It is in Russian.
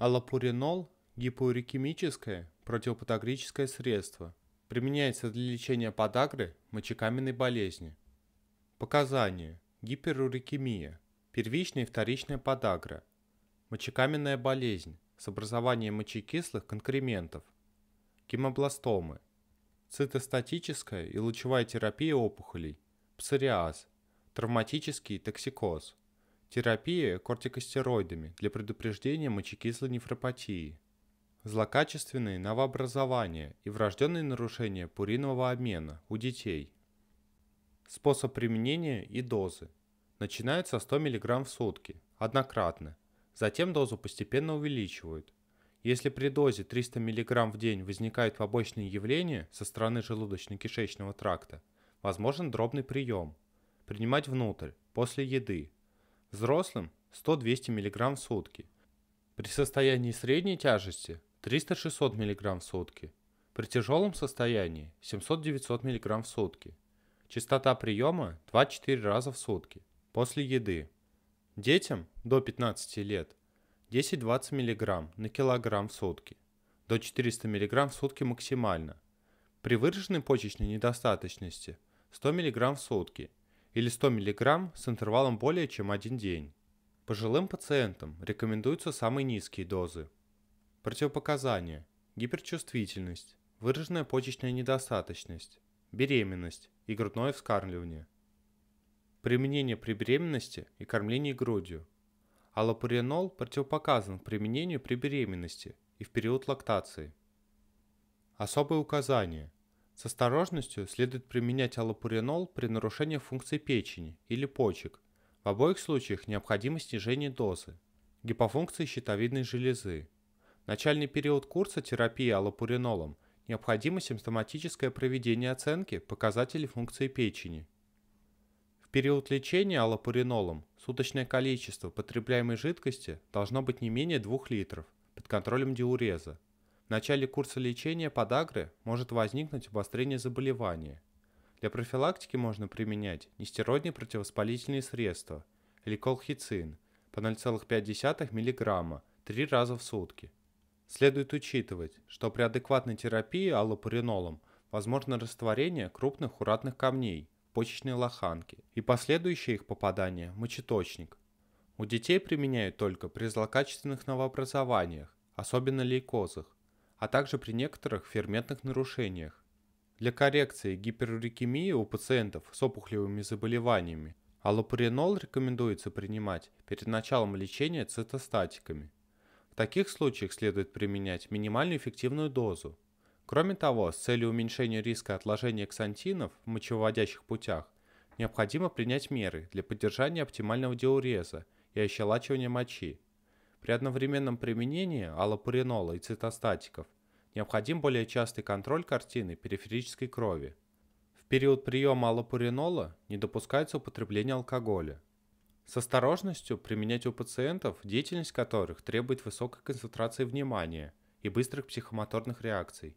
Аллопуринол – гипоурикемическое противопатагрическое средство. Применяется для лечения подагры мочекаменной болезни. Показания. Гиперурикемия. Первичная и вторичная подагра. Мочекаменная болезнь с образованием мочекислых конкрементов. Гемобластомы. Цитостатическая и лучевая терапия опухолей. Псориаз. Травматический токсикоз. Терапия кортикостероидами для предупреждения мочекислой нефропатии. Злокачественные новообразования и врожденные нарушения пуринового обмена у детей. Способ применения и дозы. Начинают со 100 мг в сутки, однократно. Затем дозу постепенно увеличивают. Если при дозе 300 мг в день возникают побочные явления со стороны желудочно-кишечного тракта, возможен дробный прием. Принимать внутрь, после еды, Взрослым 100-200 мг в сутки. При состоянии средней тяжести 300-600 мг в сутки. При тяжелом состоянии 700-900 мг в сутки. Частота приема 2-4 раза в сутки. После еды. Детям до 15 лет 10-20 мг на килограмм в сутки. До 400 мг в сутки максимально. При выраженной почечной недостаточности 100 мг в сутки – или 100 мг с интервалом более чем один день. Пожилым пациентам рекомендуются самые низкие дозы. Противопоказания. Гиперчувствительность, выраженная почечная недостаточность, беременность и грудное вскармливание. Применение при беременности и кормлении грудью. Аллопуренол противопоказан к применению при беременности и в период лактации. Особые указания – с осторожностью следует применять аллопуринол при нарушении функции печени или почек. В обоих случаях необходимо снижение дозы. Гипофункции щитовидной железы. Начальный период курса терапии аллопуринолом необходимо симптоматическое проведение оценки показателей функции печени. В период лечения аллопуринолом суточное количество потребляемой жидкости должно быть не менее 2 литров под контролем диуреза – в начале курса лечения подагры может возникнуть обострение заболевания. Для профилактики можно применять нестероидные противовоспалительные средства или колхицин по 0,5 мг три раза в сутки. Следует учитывать, что при адекватной терапии аллопуринолом возможно растворение крупных уратных камней в почечной лоханке и последующее их попадание в мочеточник. У детей применяют только при злокачественных новообразованиях, особенно лейкозах, а также при некоторых ферментных нарушениях. Для коррекции гиперурикемии у пациентов с опухолевыми заболеваниями аллопуринол рекомендуется принимать перед началом лечения цитостатиками. В таких случаях следует применять минимальную эффективную дозу. Кроме того, с целью уменьшения риска отложения ксантинов в мочеводящих путях необходимо принять меры для поддержания оптимального диуреза и ощелачивания мочи, при одновременном применении аллопуринола и цитостатиков необходим более частый контроль картины периферической крови. В период приема аллопуринола не допускается употребление алкоголя. С осторожностью применять у пациентов, деятельность которых требует высокой концентрации внимания и быстрых психомоторных реакций.